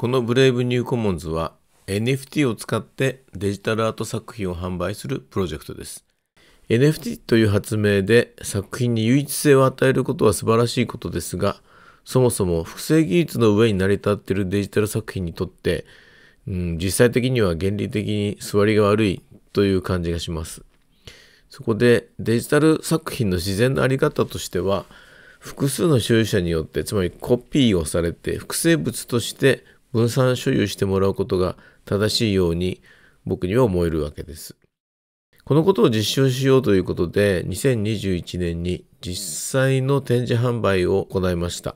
このブレイブニューコモンズは NFT を使ってデジタルアート作品を販売するプロジェクトです。NFT という発明で作品に唯一性を与えることは素晴らしいことですが、そもそも複製技術の上に成り立っているデジタル作品にとって、うん、実際的には原理的に座りが悪いという感じがします。そこでデジタル作品の自然のあり方としては、複数の所有者によって、つまりコピーをされて複製物として分散所有してもらうことが正しいように僕には思えるわけです。このことを実証しようということで、2021年に実際の展示販売を行いました。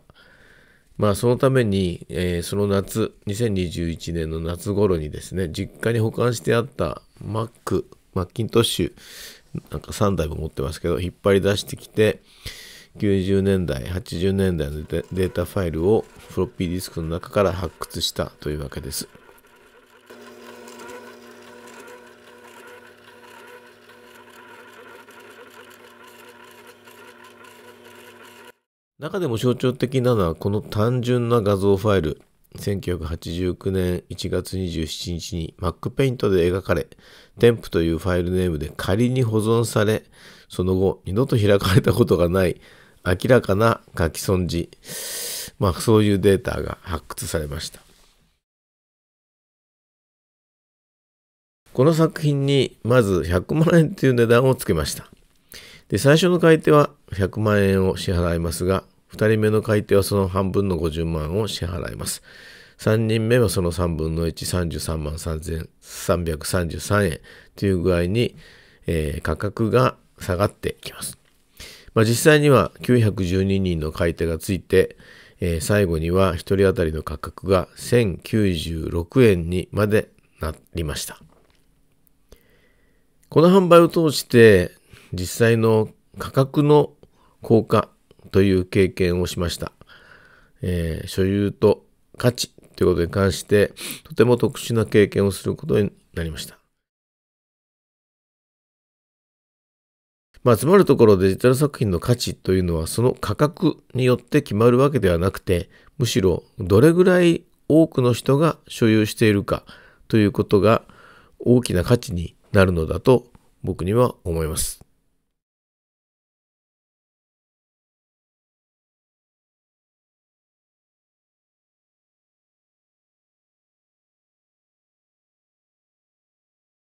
まあそのために、えー、その夏、2021年の夏頃にですね、実家に保管してあった Mac、マッキントッシュ、なんか3台も持ってますけど、引っ張り出してきて、90年代、80年代のデータファイルをフロッピーディスクの中から発掘したというわけです。中でも象徴的なのはこの単純な画像ファイル。1989年1月27日に MacPaint で描かれ、temp というファイルネームで仮に保存され、その後二度と開かれたことがない明らかな書き損じ、まあそういうデータが発掘されました。この作品にまず100万円という値段をつけました。で、最初の買い手は100万円を支払いますが、2人目の買い手はその半分の50万を支払います。3人目はその3分の1、33万3333円という具合に、えー、価格が下がってきます。まあ、実際には912人の買い手がついて、えー、最後には1人当たりの価格が1096円にまでなりました。この販売を通して実際の価格の効果という経験をしました。えー、所有と価値ということに関してとても特殊な経験をすることになりました。まあ、つまるところデジタル作品の価値というのはその価格によって決まるわけではなくてむしろどれぐらい多くの人が所有しているかということが大きな価値になるのだと僕には思います。